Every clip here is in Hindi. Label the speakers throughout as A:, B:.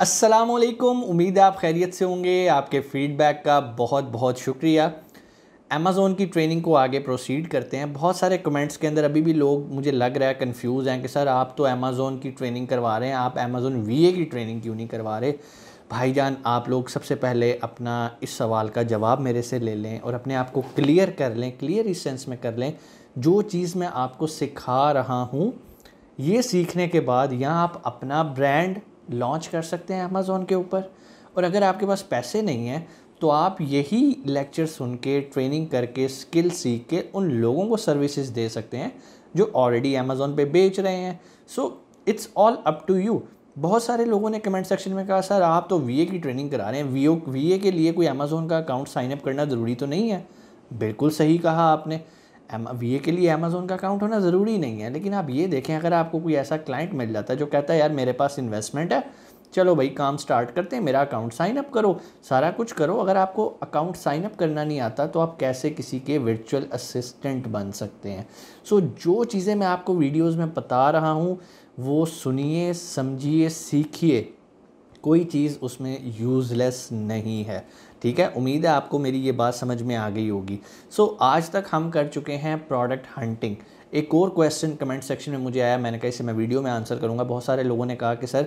A: असलकुम उम्मीद है आप खैरियत से होंगे आपके फ़ीडबैक का बहुत बहुत शुक्रिया अमेज़ोन की ट्रेनिंग को आगे प्रोसीड करते हैं बहुत सारे कमेंट्स के अंदर अभी भी लोग मुझे लग रहा है कंफ्यूज हैं कि सर आप तो अमेज़ोन की ट्रेनिंग करवा रहे हैं आप अमेज़ोन वी की ट्रेनिंग क्यों नहीं करवा रहे भाईजान आप लोग सबसे पहले अपना इस सवाल का जवाब मेरे से ले लें और अपने आप को क्लियर कर लें क्लियर इस सेंस में कर लें जो चीज़ मैं आपको सिखा रहा हूँ ये सीखने के बाद यहाँ आप अपना ब्रांड लॉन्च कर सकते हैं अमेज़ोन के ऊपर और अगर आपके पास पैसे नहीं हैं तो आप यही लेक्चर सुन के ट्रेनिंग करके स्किल सीख के उन लोगों को सर्विसेज दे सकते हैं जो ऑलरेडी अमेज़ोन पे बेच रहे हैं so it's all up to you बहुत सारे लोगों ने कमेंट सेक्शन में कहा सर आप तो वी की ट्रेनिंग करा रहे हैं वी ओ के लिए कोई अमेज़ोन का अकाउंट साइनअप करना ज़रूरी तो नहीं है बिल्कुल सही कहा आपने वी ए के लिए अमेज़ोन का अकाउंट होना ज़रूरी नहीं है लेकिन आप ये देखें अगर आपको कोई ऐसा क्लाइंट मिल जाता है जो कहता है यार मेरे पास इन्वेस्टमेंट है चलो भाई काम स्टार्ट करते हैं मेरा अकाउंट साइन अप करो सारा कुछ करो अगर आपको अकाउंट साइन अप करना नहीं आता तो आप कैसे किसी के वर्चुअल असिस्टेंट बन सकते हैं सो so, जो चीज़ें मैं आपको वीडियोस में बता रहा हूँ वो सुनिए समझिए सीखिए कोई चीज़ उसमें यूज़लेस नहीं है ठीक है उम्मीद है आपको मेरी ये बात समझ में आ गई होगी सो so, आज तक हम कर चुके हैं प्रोडक्ट हंटिंग एक और क्वेश्चन कमेंट सेक्शन में मुझे आया मैंने कहा इसे मैं वीडियो में आंसर करूँगा बहुत सारे लोगों ने कहा कि सर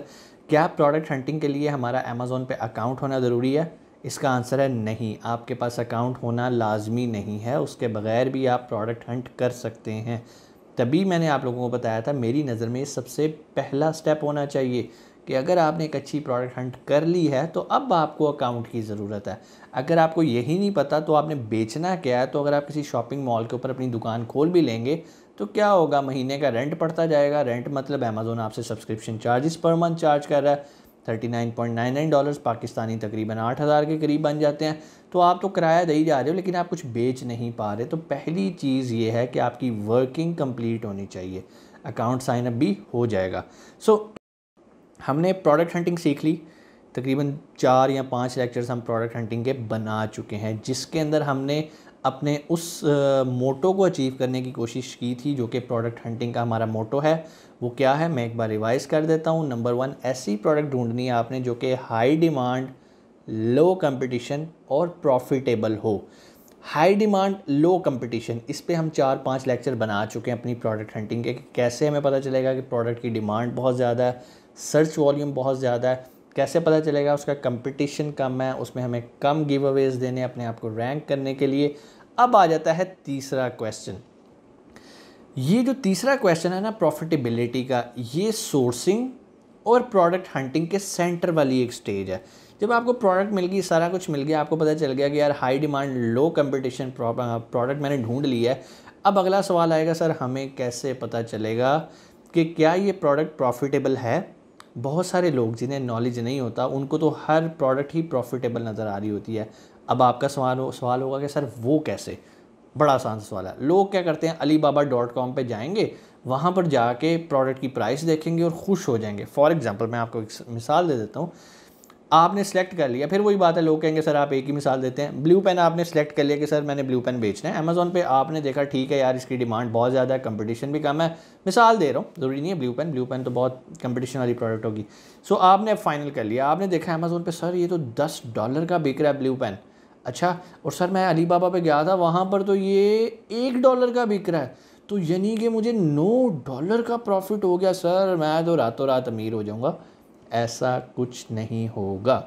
A: क्या प्रोडक्ट हंटिंग के लिए हमारा अमेज़ोन पे अकाउंट होना ज़रूरी है इसका आंसर है नहीं आपके पास अकाउंट होना लाजमी नहीं है उसके बगैर भी आप प्रोडक्ट हंट कर सकते हैं तभी मैंने आप लोगों को बताया था मेरी नज़र में सबसे पहला स्टेप होना चाहिए कि अगर आपने एक अच्छी प्रोडक्ट हंट कर ली है तो अब आपको अकाउंट की ज़रूरत है अगर आपको यही नहीं पता तो आपने बेचना क्या है तो अगर आप किसी शॉपिंग मॉल के ऊपर अपनी दुकान खोल भी लेंगे तो क्या होगा महीने का रेंट पड़ता जाएगा रेंट मतलब अमेज़ोन आपसे सब्सक्रिप्शन चार्जेस पर मंथ चार्ज कर रहा है thirty nine point nine nine dollars Pakistani तकरीबन आठ हज़ार के करीब बन जाते हैं तो आप तो किराया दे ही जा रहे हो लेकिन आप कुछ बेच नहीं पा रहे तो पहली चीज़ ये है कि आपकी वर्किंग कंप्लीट होनी चाहिए अकाउंट साइनअप भी हो जाएगा सो so, हमने प्रोडक्ट हंटिंग सीख ली तकरीबन चार या पाँच लेक्चर्स हम प्रोडक्ट हंटिंग के बना चुके हैं जिसके अंदर हमने अपने उस मोटो को अचीव करने की कोशिश की थी जो कि प्रोडक्ट हंटिंग का हमारा मोटो है वो क्या है मैं एक बार रिवाइज़ कर देता हूँ नंबर वन ऐसी प्रोडक्ट ढूंढनी है आपने जो कि हाई डिमांड लो कंपटीशन और प्रॉफिटेबल हो हाई डिमांड लो कंपटीशन इस पर हम चार पांच लेक्चर बना चुके हैं अपनी प्रोडक्ट हंटिंग के कैसे हमें पता चलेगा कि प्रोडक्ट की डिमांड बहुत ज़्यादा है सर्च वॉल्यूम बहुत ज़्यादा है कैसे पता चलेगा उसका कंपटीशन कम है उसमें हमें कम गिव अवेज देने अपने आप को रैंक करने के लिए अब आ जाता है तीसरा क्वेश्चन ये जो तीसरा क्वेश्चन है ना प्रॉफिटेबिलिटी का ये सोर्सिंग और प्रोडक्ट हंटिंग के सेंटर वाली एक स्टेज है जब आपको प्रोडक्ट मिल गई सारा कुछ मिल गया आपको पता चल गया कि यार high demand low competition product मैंने ढूंढ लिया है अब अगला सवाल आएगा सर हमें कैसे पता चलेगा कि क्या ये प्रोडक्ट प्रॉफिटेबल है बहुत सारे लोग जिन्हें नॉलेज नहीं होता उनको तो हर प्रोडक्ट ही प्रॉफिटेबल नज़र आ रही होती है अब आपका सवाल हो, सवाल होगा कि सर वो कैसे बड़ा आसान सवाल है लोग क्या करते हैं अली बाबा डॉट कॉम पर जाएंगे वहाँ पर जाके प्रोडक्ट की प्राइस देखेंगे और खुश हो जाएंगे फॉर एग्ज़ाम्पल मैं आपको एक मिसाल दे देता हूँ आपने सेलेक्ट कर लिया फिर वही बात है लोग कहेंगे सर आप एक ही मिसाल देते हैं ब्लू पेन आपने सेलेक्ट कर लिया कि सर मैंने ब्लू पेन बेचना है अमेज़ोन पे आपने देखा ठीक है यार इसकी डिमांड बहुत ज़्यादा है कंपटीशन भी कम है मिसाल दे रहा हूँ ज़रूरी नहीं है ब्लू पेन ब्लू पेन तो बहुत कंपटीशन वाली प्रोडक्ट होगी सो आपने फाइनल कर लिया आपने देखा अमेज़ोन पर सर ये तो दस डॉलर का बिक रहा है ब्लू पेन अच्छा और सर मैं अली बाबा पर गया था वहाँ पर तो ये एक डॉलर का बिक रहा है तो यानी कि मुझे नौ डॉलर का प्रॉफिट हो गया सर मैं तो रातों रात अमीर हो जाऊँगा ऐसा कुछ नहीं होगा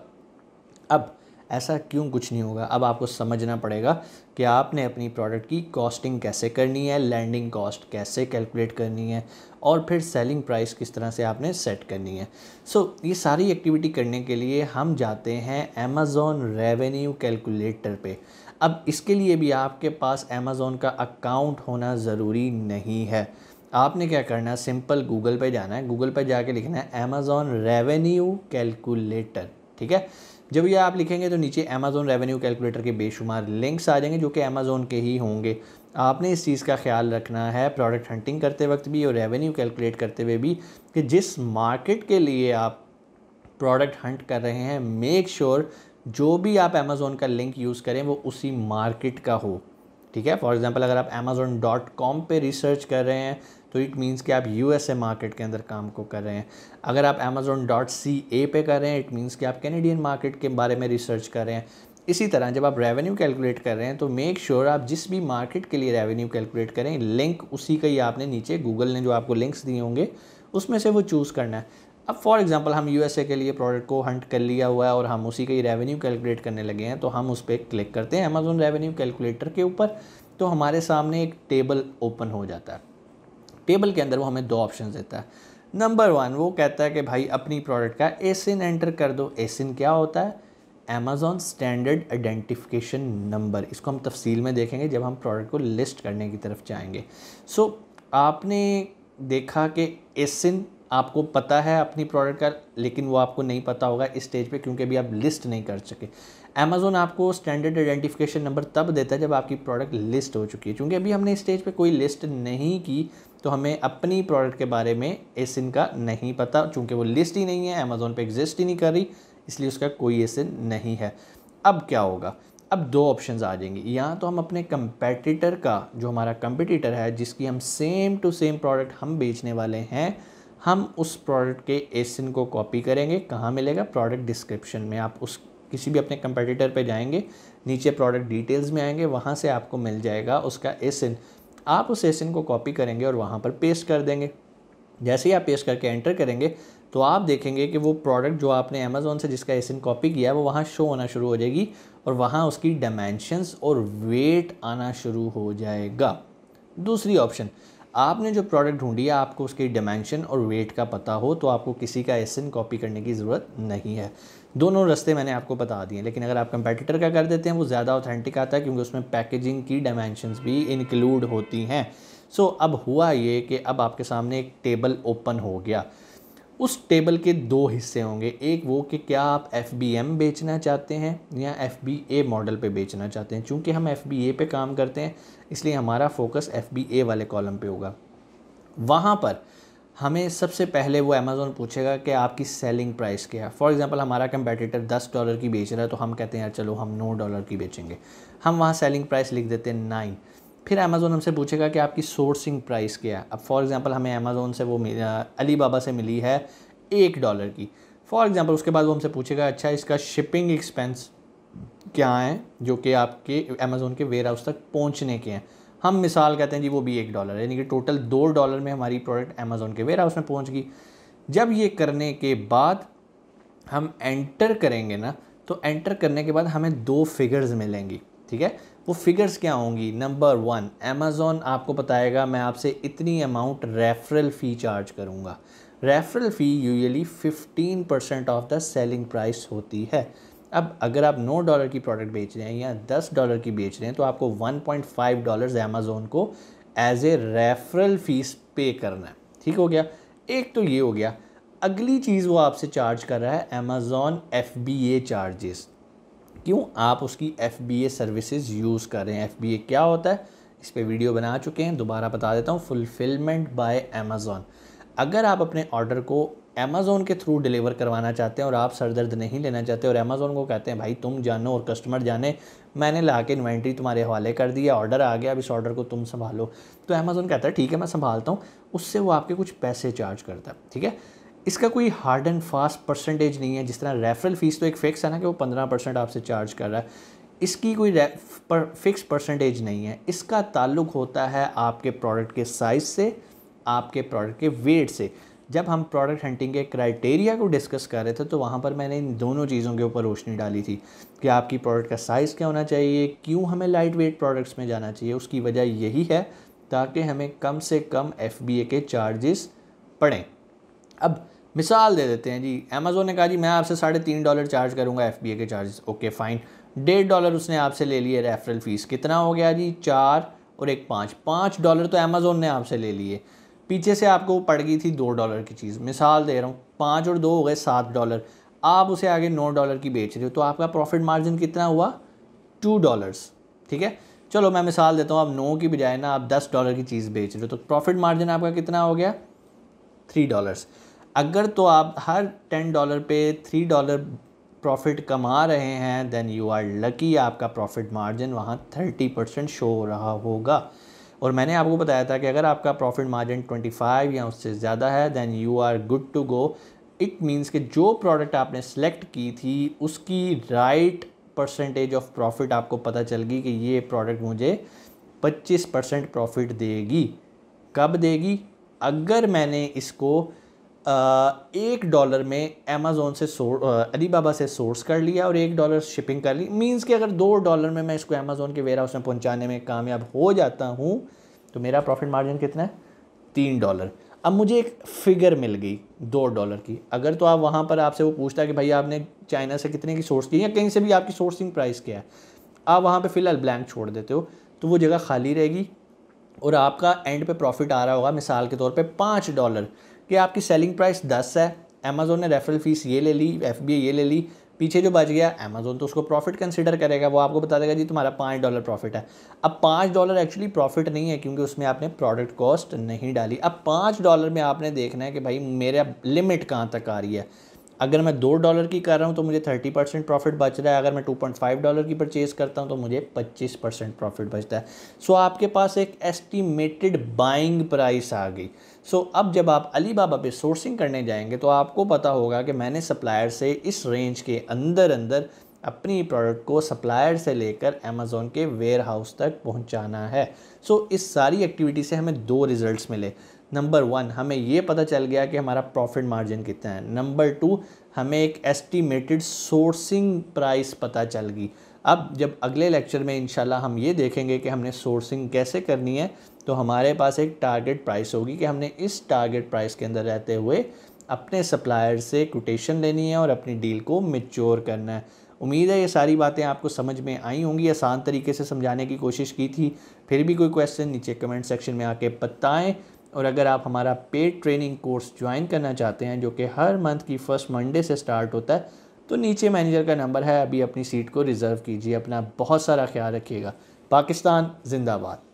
A: अब ऐसा क्यों कुछ नहीं होगा अब आपको समझना पड़ेगा कि आपने अपनी प्रोडक्ट की कॉस्टिंग कैसे करनी है लैंडिंग कॉस्ट कैसे कैलकुलेट करनी है और फिर सेलिंग प्राइस किस तरह से आपने सेट करनी है सो so, ये सारी एक्टिविटी करने के लिए हम जाते हैं अमेज़ोन रेवेन्यू कैलकुलेटर पे अब इसके लिए भी आपके पास अमेज़ोन का अकाउंट होना ज़रूरी नहीं है आपने क्या करना है सिंपल गूगल पे जाना है गूगल पे जाके लिखना है अमेजोन रेवेन्यू कैलकुलेटर ठीक है जब ये आप लिखेंगे तो नीचे अमेज़ोन रेवेन्यू कैलकुलेटर के बेशुमार लिंक्स आ जाएंगे जो कि अमेज़ोन के ही होंगे आपने इस चीज़ का ख्याल रखना है प्रोडक्ट हंटिंग करते वक्त भी और रेवेन्यू कैलकुलेट करते हुए भी कि जिस मार्केट के लिए आप प्रोडक्ट हंट कर रहे हैं मेक श्योर sure जो भी आप अमेज़ोन का लिंक यूज़ करें वो उसी मार्केट का हो ठीक है फॉर एग्जांपल अगर आप अमेजोन डॉट कॉम पर रिसर्च कर रहे हैं तो इट मीन्स कि आप यूएसए मार्केट के अंदर काम को कर रहे हैं अगर आप अमेजोन डॉट सी ए पे कर रहे हैं इट मीन्स कि आप कैनेडियन मार्केट के बारे में रिसर्च कर रहे हैं इसी तरह जब आप रेवेन्यू कैलकुलेट कर रहे हैं तो मेक श्योर sure आप जिस भी मार्केट के लिए रेवेन्यू कैलकुलेट करें लिंक उसी का ही आपने नीचे गूगल ने जो आपको लिंक्स दिए होंगे उसमें से वो चूज़ करना है अब फॉर एग्ज़ाम्पल हम यूएसए के लिए प्रोडक्ट को हंट कर लिया हुआ है और हम उसी ही रेवेन्यू कैलकुलेट करने लगे हैं तो हम उस पर क्लिक करते हैं अमेज़ोन रेवेन्यू कैलकुलेटर के ऊपर तो हमारे सामने एक टेबल ओपन हो जाता है टेबल के अंदर वो हमें दो ऑप्शन देता है नंबर वन वो कहता है कि भाई अपनी प्रोडक्ट का एसिन एंटर कर दो एसिन क्या होता है अमेजोन स्टैंडर्ड आइडेंटिफिकेशन नंबर इसको हम तफसील में देखेंगे जब हम प्रोडक्ट को लिस्ट करने की तरफ जाएंगे सो so, आपने देखा कि एसिन आपको पता है अपनी प्रोडक्ट का लेकिन वो आपको नहीं पता होगा इस स्टेज पे क्योंकि अभी आप लिस्ट नहीं कर सके अमेज़ोन आपको स्टैंडर्ड आइडेंटिफिकेशन नंबर तब देता है जब आपकी प्रोडक्ट लिस्ट हो चुकी है क्योंकि अभी हमने इस स्टेज पे कोई लिस्ट नहीं की तो हमें अपनी प्रोडक्ट के बारे में एस का नहीं पता चूँकि वो लिस्ट ही नहीं है अमेज़ोन पर एग्जिस्ट ही नहीं कर रही इसलिए उसका कोई एस नहीं है अब क्या होगा अब दो ऑप्शंस आ जाएंगे या तो हम अपने कंपेटिटर का जो हमारा कंपटीटर है जिसकी हम सेम टू सेम प्रोडक्ट हम बेचने वाले हैं हम उस प्रोडक्ट के एसिन को कॉपी करेंगे कहाँ मिलेगा प्रोडक्ट डिस्क्रिप्शन में आप उस किसी भी अपने कंपेटिटर पे जाएंगे नीचे प्रोडक्ट डिटेल्स में आएंगे वहाँ से आपको मिल जाएगा उसका एसिन आप उस एसिन को कॉपी करेंगे और वहाँ पर पेस्ट कर देंगे जैसे ही आप पेस्ट करके एंटर करेंगे तो आप देखेंगे कि वो प्रोडक्ट जो आपने अमेज़ोन से जिसका एसिन कॉपी किया है वो वहाँ शो होना शुरू हो जाएगी और वहाँ उसकी डायमेंशंस और वेट आना शुरू हो जाएगा दूसरी ऑप्शन आपने जो प्रोडक्ट ढूंढी है आपको उसकी डायमेंशन और वेट का पता हो तो आपको किसी का एसन कॉपी करने की ज़रूरत नहीं है दोनों रास्ते मैंने आपको बता दिए लेकिन अगर आप कंपेटिटर का कर देते हैं वो ज़्यादा ऑथेंटिक आता है क्योंकि उसमें पैकेजिंग की डायमेंशन भी इंक्लूड होती हैं सो so, अब हुआ ये कि अब आपके सामने एक टेबल ओपन हो गया उस टेबल के दो हिस्से होंगे एक वो कि क्या आप एफ बी एम बेचना चाहते हैं या एफ बी ए मॉडल पे बेचना चाहते हैं चूँकि हम एफ बी ए पे काम करते हैं इसलिए हमारा फोकस एफ बी ए वाले कॉलम पे होगा वहाँ पर हमें सबसे पहले वो अमेज़ोन पूछेगा कि आपकी सेलिंग प्राइस क्या है फॉर एग्ज़ाम्पल हमारा कंपेटिटर दस डॉलर की बेच रहा है तो हम कहते हैं यार चलो हम नौ डॉलर की बेचेंगे हम वहाँ सेलिंग प्राइस लिख देते हैं नाइन फिर अमेज़ोन हमसे पूछेगा कि आपकी सोर्सिंग प्राइस क्या है अब फॉर एग्ज़ाम्पल हमें अमेज़ोन से वो अली बाबा से मिली है एक डॉलर की फॉर एग्ज़ाम्पल उसके बाद वो हमसे पूछेगा अच्छा इसका शिपिंग एक्सपेंस क्या है जो कि आपके अमेज़ोन के वेयर हाउस तक पहुँचने के हैं हम मिसाल कहते हैं जी वो भी एक डॉलर यानी कि टोटल दो डॉलर में हमारी प्रोडक्ट अमेज़ोन के वेयर हाउस में पहुँच गई जब ये करने के बाद हम एंटर करेंगे ना तो एंटर करने के बाद हमें दो फिगर्स मिलेंगी ठीक है वो फिगर्स क्या होंगी नंबर वन अमेज़ोन आपको बताएगा मैं आपसे इतनी अमाउंट रेफरल फ़ी चार्ज करूँगा referral fee usually 15 percent off the selling price होती है अब अगर आप नौ डॉलर की प्रोडक्ट बेच रहे हैं या दस डॉलर की बेच रहे हैं तो आपको one point five dollar Amazon को as a referral fees pay करना है ठीक हो गया एक तो ये हो गया अगली चीज़ वो आपसे चार्ज कर रहा है Amazon F B A charges क्यों आप उसकी F B A services use कर रहे हैं एफ क्या होता है इस पर वीडियो बना चुके हैं दोबारा बता देता हूँ फुलफिलमेंट बाय अमेज़ॉन अगर आप अपने ऑर्डर को अमेज़ोन के थ्रू डिलीवर करवाना चाहते हैं और आप सरदर्द नहीं लेना चाहते और अमेज़ोन को कहते हैं भाई तुम जानो और कस्टमर जाने मैंने ला के इन्वेंट्री तुम्हारे हवाले कर दी है ऑर्डर आ गया अब इस ऑर्डर को तुम संभालो तो अमेज़ोन कहता है ठीक है मैं संभालता हूँ उससे वो आपके कुछ पैसे चार्ज करता है ठीक है इसका कोई हार्ड एंड फास्ट परसेंटेज नहीं है जिस तरह रेफरल फ़ीस तो एक फ़िक्स है ना कि वो पंद्रह परसेंट आपसे चार्ज कर रहा है इसकी कोई पर, फिक्स परसेंटेज नहीं है इसका ताल्लुक होता है आपके प्रोडक्ट के साइज़ से आपके प्रोडक्ट के वेट से जब हम प्रोडक्ट हंटिंग के क्राइटेरिया को डिस्कस कर रहे थे तो वहाँ पर मैंने इन दोनों चीज़ों के ऊपर रोशनी डाली थी कि आपकी प्रोडक्ट का साइज़ क्या होना चाहिए क्यों हमें लाइट वेट प्रोडक्ट्स में जाना चाहिए उसकी वजह यही है ताकि हमें कम से कम एफ के चार्जेस पड़ें अब मिसाल दे देते हैं जी अमेज़ोन ने कहा जी मैं आपसे साढ़े तीन डॉलर चार्ज करूँगा एफ के चार्जेस ओके फ़ाइन डेढ़ डॉलर उसने आपसे ले लिए रेफरल फ़ीस कितना हो गया जी चार और एक पाँच पाँच डॉलर तो अमेज़ोन ने आपसे ले लिए पीछे से आपको पड़ गई थी दो डॉलर की चीज़ मिसाल दे रहा हूँ पाँच और दो हो गए सात डॉलर आप उसे आगे नौ डॉलर की बेच रहे हो तो आपका प्रॉफिट मार्जिन कितना हुआ टू डॉलर्स ठीक है चलो मैं मिसाल देता हूँ आप नौ की बजाय ना आप दस डॉलर की चीज़ बेच रहे हो तो प्रॉफिट मार्जिन आपका कितना हो गया थ्री डॉलर्स अगर तो आप हर टेन डॉलर पे थ्री डॉलर प्रॉफिट कमा रहे हैं देन यू आर लकी आपका प्रॉफिट मार्जिन वहाँ थर्टी परसेंट शो हो रहा होगा और मैंने आपको बताया था कि अगर आपका प्रॉफिट मार्जिन ट्वेंटी फाइव या उससे ज़्यादा है then you are good to go it means कि जो प्रोडक्ट आपने सेलेक्ट की थी उसकी राइट परसेंटेज ऑफ प्रॉफिट आपको पता चल गई कि ये प्रोडक्ट मुझे पच्चीस परसेंट प्रॉफिट देगी कब देगी अगर मैंने इसको एक डॉलर में अमेज़ोन से अली बाबा से सोर्स कर लिया और एक डॉलर शिपिंग कर ली मींस कि अगर दो डॉलर में मैं इसको अमेज़ोन के वेयर हाउस में पहुँचाने में कामयाब हो जाता हूँ तो मेरा प्रॉफिट मार्जिन कितना है तीन डॉलर अब मुझे एक फ़िगर मिल गई दो डॉलर की अगर तो आप वहाँ पर आपसे वो पूछता है कि भाई आपने चाइना से कितने की सोर्स की या कहीं से भी आपकी सोर्सिंग प्राइस क्या है आप वहाँ पे फ़िलहाल ब्लैंक छोड़ देते हो तो वो जगह खाली रहेगी और आपका एंड पे प्रॉफिट आ रहा होगा मिसाल के तौर पे पाँच डॉलर कि आपकी सेलिंग प्राइस दस है अमेज़ोन ने रेफरल फीस ये ले ली एफ ये ले ली पीछे जो बच गया अमेज़ोन तो उसको प्रॉफिट कंसिडर करेगा वो आपको बता देगा जी तुम्हारा पाँच डॉलर प्रॉफिट है अब पाँच डॉलर एक्चुअली प्रॉफिट नहीं है क्योंकि उसमें आपने प्रोडक्ट कॉस्ट नहीं डाली अब पाँच डॉलर में आपने देखना है कि भाई मेरा लिमिट कहाँ तक आ रही है अगर मैं दो डॉलर की कर रहा हूँ तो मुझे थर्टी परसेंट प्रॉफिट बच रहा है अगर मैं टू पॉइंट फाइव डॉलर की परचेज़ करता हूँ तो मुझे पच्चीस परसेंट प्रॉफिट बचता है सो so, आपके पास एक एस्टिमेटेड बाइंग प्राइस आ गई सो so, अब जब आप अली बाबा पे सोर्सिंग करने जाएंगे तो आपको पता होगा कि मैंने सप्लायर से इस रेंज के अंदर अंदर अपनी प्रोडक्ट को सप्लायर से लेकर अमेज़ोन के वेयर हाउस तक पहुंचाना है सो so, इस सारी एक्टिविटी से हमें दो रिजल्ट्स मिले नंबर वन हमें ये पता चल गया कि हमारा प्रॉफिट मार्जिन कितना है नंबर टू हमें एक एस्टिमेटेड सोर्सिंग प्राइस पता चल गई अब जब अगले लेक्चर में इनशाला हम ये देखेंगे कि हमने सोर्सिंग कैसे करनी है तो हमारे पास एक टारगेट प्राइस होगी कि हमने इस टारगेट प्राइस के अंदर रहते हुए अपने सप्लायर से कोटेशन लेनी है और अपनी डील को मेच्योर करना है उम्मीद है ये सारी बातें आपको समझ में आई होंगी आसान तरीके से समझाने की कोशिश की थी फिर भी कोई क्वेश्चन नीचे कमेंट सेक्शन में आके बताएं और अगर आप हमारा पेड ट्रेनिंग कोर्स ज्वाइन करना चाहते हैं जो कि हर मंथ की फ़र्स्ट मंडे से स्टार्ट होता है तो नीचे मैनेजर का नंबर है अभी अपनी सीट को रिज़र्व कीजिए अपना बहुत सारा ख्याल रखिएगा पाकिस्तान जिंदाबाद